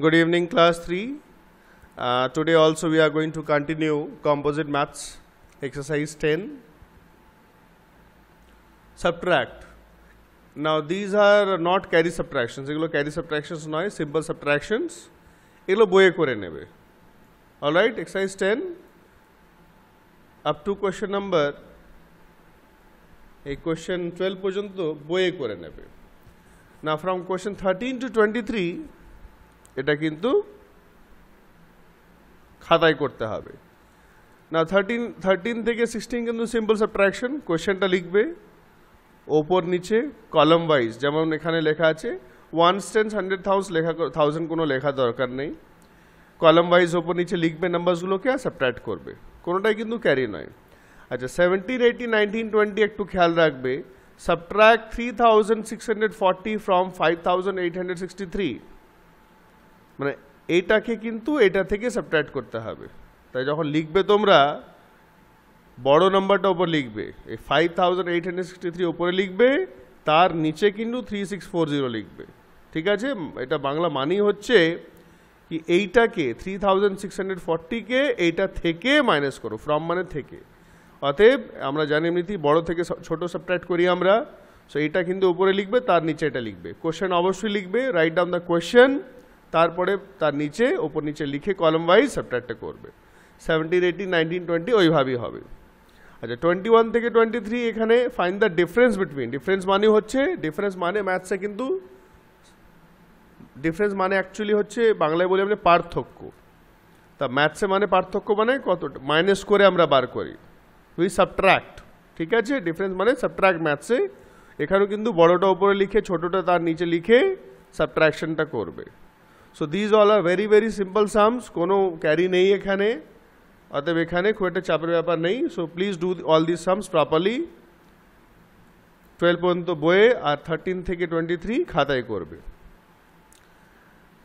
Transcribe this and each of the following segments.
Good evening class 3. Uh, today also we are going to continue composite maths exercise 10. Subtract. Now these are not carry subtractions. এগুলো carry subtractions no. simple subtractions. এগুলো বইয়ে করে নেবে। All right exercise 10 up to question number A question 12 পর্যন্ত বইয়ে করে নেবে। Now from question 13 to 23 এটা কিন্তু খাতায় করতে হবে না থার্টিন থার্টিন থেকে সিক্সটিন কিন্তু সিম্পল সাবট্রাকশন কোয়েশ্চেনটা লিখবে ওপর নিচে কলম ওয়াইজ যেমন এখানে লেখা আছে ওয়ান স্টেন্স হান্ড্রেড থাউজ লেখা থাউজেন্ড কোনো লেখা দরকার নেই কলম ওয়াইজ ওপর নিচে লিখবে নাম্বারসগুলোকে আর সাবট্রাক্ট করবে কোনোটাই কিন্তু ক্যারি নয় আচ্ছা সেভেন্টিন এইটিন নাইনটিন টোয়েন্টি একটু খেয়াল রাখবে subtract three thousand six hundred forty from five thousand eight hundred sixty three মানে এইটাকে কিন্তু এটা থেকে সাবট্রাক্ট করতে হবে তাই যখন লিখবে তোমরা বড় নাম্বারটা ওপর লিখবে এই five thousand eight hundred sixty three ওপরে লিখবে তার নিচে কিন্তু থ্রি সিক্স ফোর জিরো লিখবে ঠিক আছে এটা বাংলা মানেই হচ্ছে কি এইটাকে থ্রি থাউজেন্ড সিক্স হান্ড্রেড ফর্টিকে এইটা থেকে মাইনাস করো ফ্রম মানে থেকে অতএব আমরা জানি এমনিতেই বড় থেকে ছোট সাবট্রাক্ট করি আমরা সো এইটা কিন্তু উপরে লিখবে তার নিচে এটা লিখবে কোশ্চেন অবশ্যই লিখবে রাইট ডাউন দ্য কোয়েশ্চেন তারপরে তার নিচে ওপর নিচে লিখে কলম ওয়াইজ সাবট্রাক্টটা করবে সেভেন্টিন এইটিন নাইনটিন টোয়েন্টি ওইভাবেই হবে আচ্ছা টোয়েন্টি ওয়ান থেকে টোয়েন্টি থ্রি এখানে fine the difference between difference মানে হচ্ছে ডিফারেন্স মানে ম্যাথসে কিন্তু ডিফারেন্স মানে অ্যাকচুয়ালি হচ্ছে বাংলায় বলি আমরা পার্থক্য তা ম্যাথসে মানে পার্থক্য মানে কত মাইনাস করে আমরা বার করি উই সাবট্র্যাক্ট ঠিক আছে ডিফারেন্স মানে সাবট্র্যাক্ট ম্যাথসে এখানেও কিন্তু বড়টা ওপরে লিখে ছোটোটা তার নিচে লিখে সাবট্র্যাকশনটা করবে so these all are very very simple sums কোনো ক্যারি নেই এখানে অতএব এখানে খুব একটা চাপের ব্যাপার নেই so please do all this sums properly twelve পর্যন্ত বইয়ে আর থার্টিন থেকে টোয়েন্টি থ্রি খাতায় করবে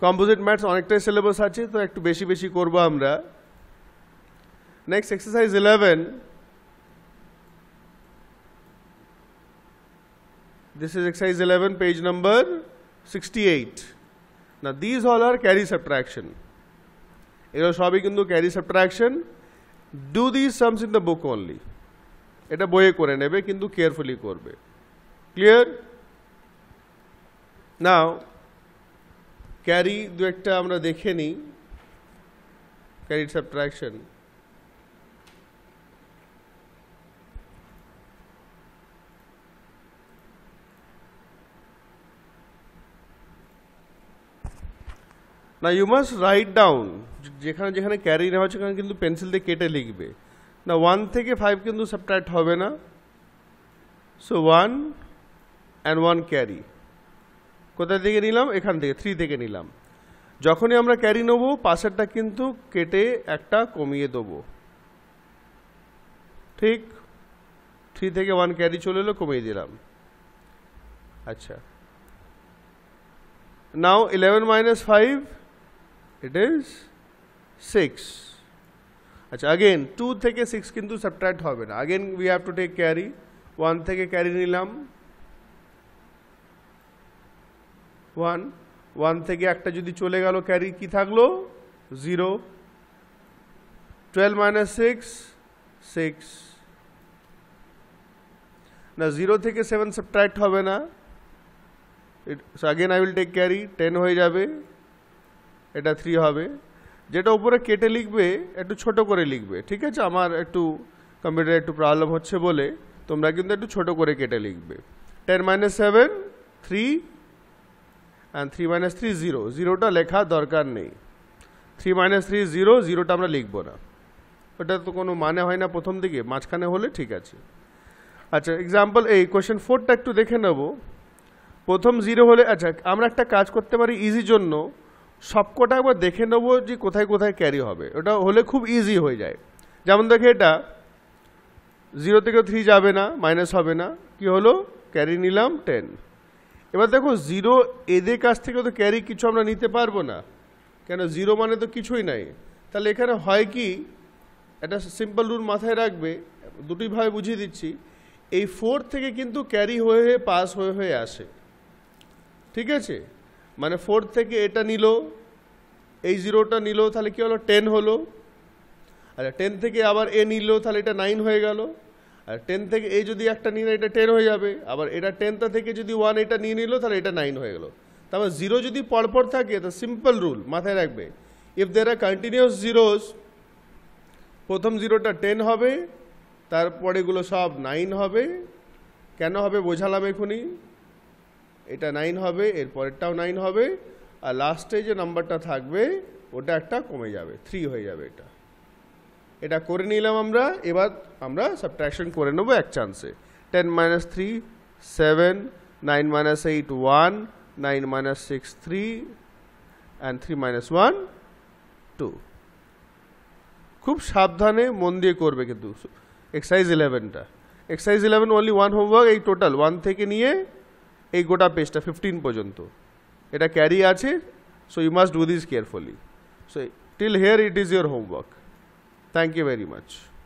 কম্পোজিট ম্যাথস অনেকটাই সিলেবাস আছে তো একটু বেশি বেশি করব আমরা next exercise eleven This is eleven page page sixty eight না these all are carry subtraction এগুলো সবই কিন্তু carry subtraction do these sums in the book only এটা বইয়ে করে নেবে কিন্তু কেয়ারফুলি করবে ক্লিয়ার নাও ক্যারি দু একটা আমরা দেখে নিই ক্যারি সাবট্রাকশন না ইউ মাস্ট রাইট ডাউন যেখানে যেখানে ক্যারি নেওয়া হচ্ছে সেখানে কিন্তু পেন্সিল দিয়ে কেটে লিখবে না ওয়ান থেকে ফাইভ কিন্তু সাবট্রাক্ট হবে না so one and one carry কোথায় থেকে নিলাম এখান থেকে থ্রি থেকে নিলাম যখনই আমরা ক্যারি নেব পাশেরটা কিন্তু কেটে একটা কমিয়ে দেবো ঠিক থ্রি থেকে ওয়ান ক্যারি চলে এলো কমিয়ে দিলাম আচ্ছা now eleven minus five it is 6 আচ্ছা আগেন 2 থেকে 6 কিন্তু সাবট্রাক্ট হবে না again we have to take carry 1 থেকে ক্যারি নিলাম 1 1 থেকে একটা যদি চলে গেল ক্যারি কি থাকলো 0 12 minus 6 6 না 0 থেকে 7 সাবট্রাক্ট হবে না so again I will take carry 10 হয়ে যাবে এটা থ্রি হবে যেটা উপরে কেটে লিখবে একটু ছোট করে লিখবে ঠিক আছে আমার একটু কম্পিউটারে একটু প্রবলেম হচ্ছে বলে তোমরা কিন্তু একটু ছোট করে কেটে লিখবে ten minus seven three and three minus three zero জিরোটা লেখা দরকার নেই থ্রি মাইনাস থ্রি জিরো জিরোটা আমরা লিখবো না ওটা তো কোনো মানে হয় না প্রথম দিকে মাঝখানে হলে ঠিক আছে আচ্ছা এক্সাম্পল এই কোয়েশ্চেন ফোরটা একটু দেখে নেব প্রথম জিরো হলে আচ্ছা আমরা একটা কাজ করতে পারি ইজির জন্য সবকটা একবার দেখে নেবো যে কোথায় কোথায় ক্যারি হবে ওটা হলে খুব ইজি হয়ে যায় যেমন দেখে এটা জিরো থেকে থ্রি যাবে না মাইনাস হবে না কি হলো ক্যারি নিলাম টেন এবার দেখো জিরো এদের কাছ থেকে তো ক্যারি কিছু আমরা নিতে পারবো না কেন জিরো মানে তো কিছুই নাই তাহলে এখানে হয় কি একটা সিম্পল রুল মাথায় রাখবে দুটি ভাবে বুঝিয়ে দিচ্ছি এই ফোর থেকে কিন্তু ক্যারি হয়ে হয়ে পাস হয়ে হয়ে আসে ঠিক আছে মানে ফোর থেকে এটা নিল এই জিরোটা নিল তাহলে কী হলো টেন হলো আচ্ছা টেন থেকে আবার এ নিল তাহলে এটা নাইন হয়ে গেল আর টেন থেকে এ যদি একটা নিয়ে এটা টেন হয়ে যাবে আবার এটা টেনটা থেকে যদি ওয়ান এটা নিয়ে নিল তাহলে এটা নাইন হয়ে গেল তারপর জিরো যদি পরপর থাকে তো সিম্পল রুল মাথায় রাখবে if there are continuous zeros প্রথম জিরোটা টেন হবে তারপরেগুলো সব নাইন হবে কেন হবে বোঝালাম এখনই এটা নাইন হবে এর পরেরটাও নাইন হবে আর লাস্টে যে নাম্বারটা থাকবে ওটা একটা কমে যাবে থ্রি হয়ে যাবে এটা এটা করে নিলাম আমরা এবার আমরা সাবট্রাকশন করে নেবো এক চান্সে ten minus three seven nine minus eight one nine minus six three and three minus one two খুব সাবধানে মন দিয়ে করবে কিন্তু এক্সারসাইজ ইলেভেনটা exercise eleven only one homework এই টোটাল ওয়ান থেকে নিয়ে এই গোটা পেজটা ফিফটিন পর্যন্ত এটা ক্যারি আছে so you must do this carefully so till here it is your homework thank you very much